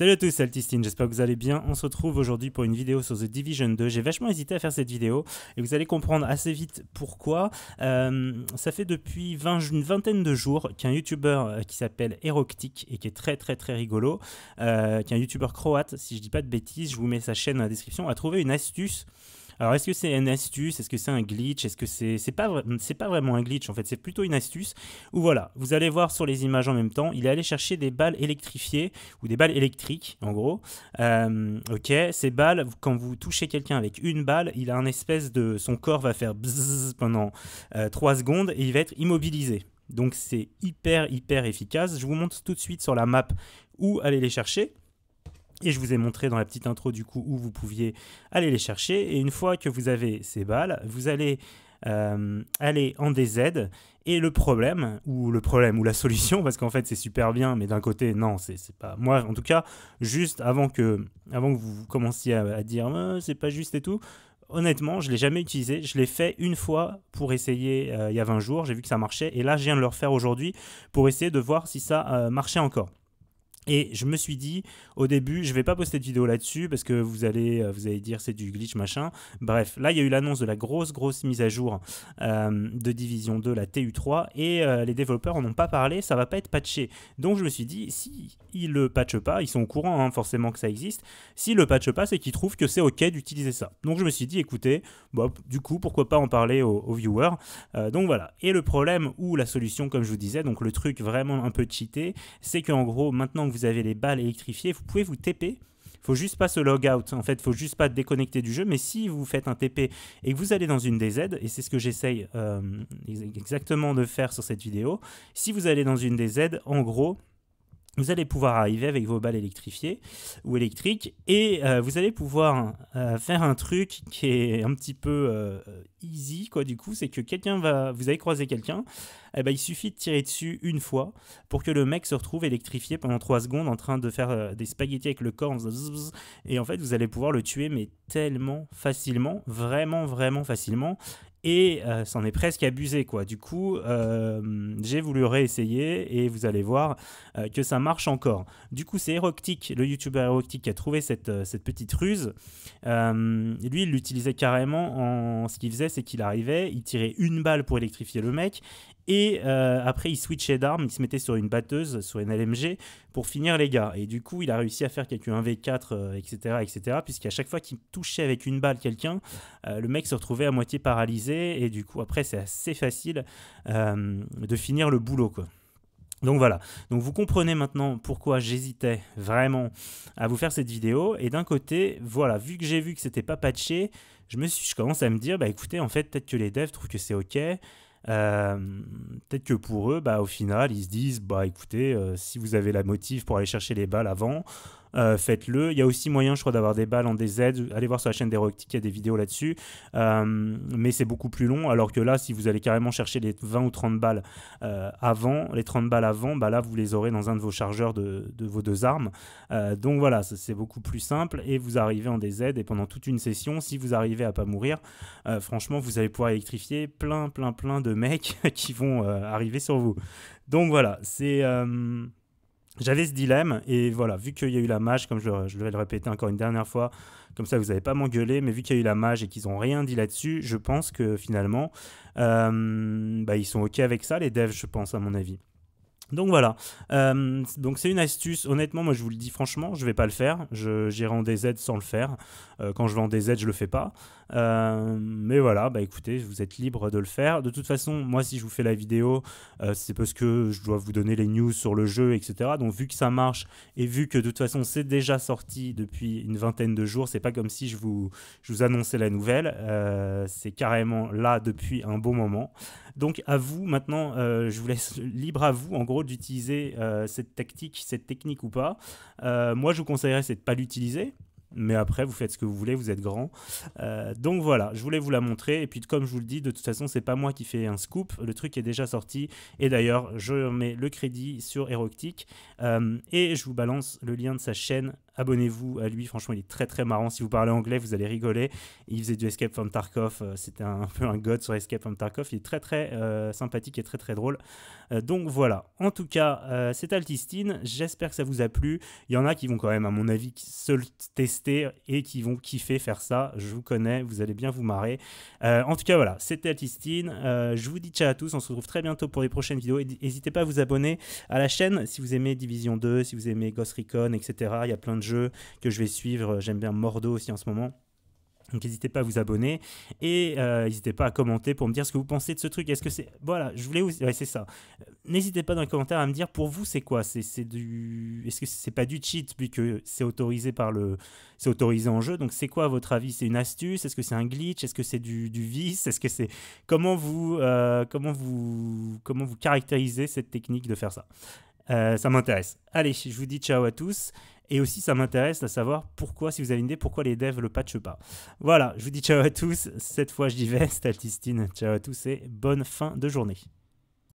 Salut à tous, c'est Altistine, j'espère que vous allez bien. On se retrouve aujourd'hui pour une vidéo sur The Division 2. J'ai vachement hésité à faire cette vidéo et vous allez comprendre assez vite pourquoi. Euh, ça fait depuis une vingtaine de jours qu'un youtubeur euh, qui s'appelle Eroctic, et qui est très très très rigolo, euh, qui est un youtubeur croate, si je dis pas de bêtises, je vous mets sa chaîne dans la description, a trouvé une astuce alors, est-ce que c'est une astuce Est-ce que c'est un glitch Est-ce que c'est c'est pas c'est pas vraiment un glitch en fait C'est plutôt une astuce. Ou voilà, vous allez voir sur les images en même temps, il est allé chercher des balles électrifiées ou des balles électriques en gros. Euh, ok, ces balles, quand vous touchez quelqu'un avec une balle, il a un espèce de son corps va faire bzzz pendant 3 euh, secondes et il va être immobilisé. Donc c'est hyper hyper efficace. Je vous montre tout de suite sur la map où aller les chercher. Et je vous ai montré dans la petite intro du coup où vous pouviez aller les chercher. Et une fois que vous avez ces balles, vous allez euh, aller en DZ. Et le problème, ou le problème, ou la solution, parce qu'en fait c'est super bien, mais d'un côté, non, c'est pas. Moi, en tout cas, juste avant que, avant que vous commenciez à, dire euh, c'est pas juste et tout, honnêtement, je l'ai jamais utilisé. Je l'ai fait une fois pour essayer euh, il y a 20 jours. J'ai vu que ça marchait. Et là, je viens de le refaire aujourd'hui pour essayer de voir si ça marchait encore. Et je me suis dit au début, je vais pas poster de vidéo là-dessus parce que vous allez, euh, vous allez dire c'est du glitch machin. Bref, là il y a eu l'annonce de la grosse grosse mise à jour euh, de Division 2, la TU3, et euh, les développeurs en ont pas parlé, ça va pas être patché. Donc je me suis dit si ils le patchent pas, ils sont au courant hein, forcément que ça existe. Si le patchent pas, c'est qu'ils trouvent que c'est ok d'utiliser ça. Donc je me suis dit écoutez, bah, du coup pourquoi pas en parler aux, viewers. donc voilà. Et le problème ou la solution comme je vous disais, donc le truc vraiment un peu cheaté, c'est qu'en gros maintenant que vous vous avez les balles électrifiées, vous pouvez vous TP. Faut juste pas se log out, en fait, faut juste pas déconnecter du jeu, mais si vous faites un TP et que vous allez dans une des aides, et c'est ce que j'essaye euh, exactement de faire sur cette vidéo, si vous allez dans une des aides, en gros, vous allez pouvoir arriver avec vos balles électrifiées ou électriques et euh, vous allez pouvoir euh, faire un truc qui est un petit peu euh, easy quoi du coup c'est que quelqu'un va vous allez croiser quelqu'un eh ben, il suffit de tirer dessus une fois pour que le mec se retrouve électrifié pendant 3 secondes en train de faire des spaghettis avec le corps et en fait vous allez pouvoir le tuer mais tellement facilement vraiment vraiment facilement et euh, c'en est presque abusé quoi. Du coup, euh, j'ai voulu réessayer et vous allez voir euh, que ça marche encore. Du coup, c'est Eroctic, le youtubeur Eroctic, qui a trouvé cette, petite ruse. lui, il l'utilisait carrément en ce qu'il faisait, c'est qu'il arrivait, il tirait une balle pour électrifier le mec et euh, après, il switchait d'armes, il se mettait sur une batteuse, sur une LMG, pour finir les gars. Et du coup, il a réussi à faire quelques 1v4, etc., etc., puisqu'à chaque fois qu'il touchait avec une balle quelqu'un, euh, le mec se retrouvait à moitié paralysé. Et du coup, après, c'est assez facile euh, de finir le boulot, Donc voilà, donc vous comprenez maintenant pourquoi j'hésitais vraiment à vous faire cette vidéo. Et d'un côté, voilà, vu que j'ai vu que c'était pas patché, je me suis, je commence à me dire, bah écoutez, en fait, peut-être que les devs trouvent que c'est ok. Euh, peut-être que pour eux, bah, au final, ils se disent bah écoutez, euh, si vous avez la motive pour aller chercher les balles avant, euh, faites-le. Il y a aussi moyen, je crois, d'avoir des balles en DZ. Allez voir sur la chaîne d'Heroictic, il y a des vidéos là-dessus. Euh, mais c'est beaucoup plus long, alors que là, si vous allez carrément chercher les 20 ou 30 balles euh, avant, les 30 balles avant, bah là, vous les aurez dans un de vos chargeurs de, vos deux armes. donc voilà, c'est beaucoup plus simple. Et vous arrivez en DZ, et pendant toute une session, si vous arrivez à pas mourir, franchement, vous allez pouvoir électrifier plein, plein, plein de mecs qui vont arriver sur vous. Donc voilà, c'est... J'avais ce dilemme et voilà, vu qu'il y a eu la mage, comme je, je, vais le répéter encore une dernière fois, comme ça vous n'avez pas m'engueuler, mais vu qu'il y a eu la mage et qu'ils n'ont rien dit là-dessus, je pense que finalement, euh, bah, ils sont OK avec ça, les devs, je pense, à mon avis. Donc voilà, euh, donc c'est une astuce. Honnêtement, moi je vous le dis franchement, je vais pas le faire. J'irai en DZ sans le faire. Euh, quand je vais en DZ, je le fais pas. Euh, mais voilà, bah écoutez, vous êtes libre de le faire. De toute façon, moi si je vous fais la vidéo, c'est parce que je dois vous donner les news sur le jeu, etc. Donc vu que ça marche et vu que de toute façon c'est déjà sorti depuis une vingtaine de jours, c'est pas comme si je vous, je vous annonçais la nouvelle. c'est carrément là depuis un bon moment. Donc à vous maintenant, euh, je vous laisse libre à vous en gros d'utiliser euh, cette tactique, cette technique ou pas. Euh, moi je vous conseillerais c'est de pas l'utiliser. Mais après, vous faites ce que vous voulez, vous êtes grand. donc voilà, je voulais vous la montrer. Et puis, comme je vous le dis, de toute façon, c'est pas moi qui fais un scoop. Le truc est déjà sorti. Et d'ailleurs, je mets le crédit sur Eroctic et je vous balance le lien de sa chaîne abonnez-vous à lui. Franchement, il est très très marrant. Si vous parlez anglais, vous allez rigoler. Il faisait du Escape from Tarkov. Euh, c'était un, peu un god sur Escape from Tarkov. Il est très très euh, sympathique et très très drôle. Euh, donc voilà. En tout cas, c'est Altistine. J'espère que ça vous a plu. Il y en a qui vont quand même, à mon avis, se le tester et qui vont kiffer faire ça. Je vous connais. Vous allez bien vous marrer. en tout cas, voilà. C'était Altistine. je vous dis ciao à tous. On se retrouve très bientôt pour les prochaines vidéos. N'hésitez pas à vous abonner à la chaîne si vous aimez Division 2, si vous aimez Ghost Recon, etc. Il y a plein de jeux que je vais suivre. J'aime bien Mordo aussi en ce moment. Donc n'hésitez pas à vous abonner et euh, n'hésitez pas à commenter pour me dire ce que vous pensez de ce truc. Est-ce que c'est voilà, je voulais aussi... ouais, c'est ça. N'hésitez pas dans les commentaires à me dire pour vous c'est quoi C'est du est-ce que c'est pas du cheat puisque c'est autorisé par le c'est autorisé en jeu. Donc c'est quoi votre avis C'est une astuce Est-ce que c'est un glitch Est-ce que c'est du, vice Est-ce que c'est comment vous euh, comment vous comment vous caractérisez cette technique de faire ça euh, ça m'intéresse. Allez, je vous dis ciao à tous. Et aussi, ça m'intéresse à savoir pourquoi, si vous avez une idée, pourquoi les devs le patchent pas. Voilà, je vous dis ciao à tous. Cette fois, je dis vais, Statistine. Ciao à tous et bonne fin de journée.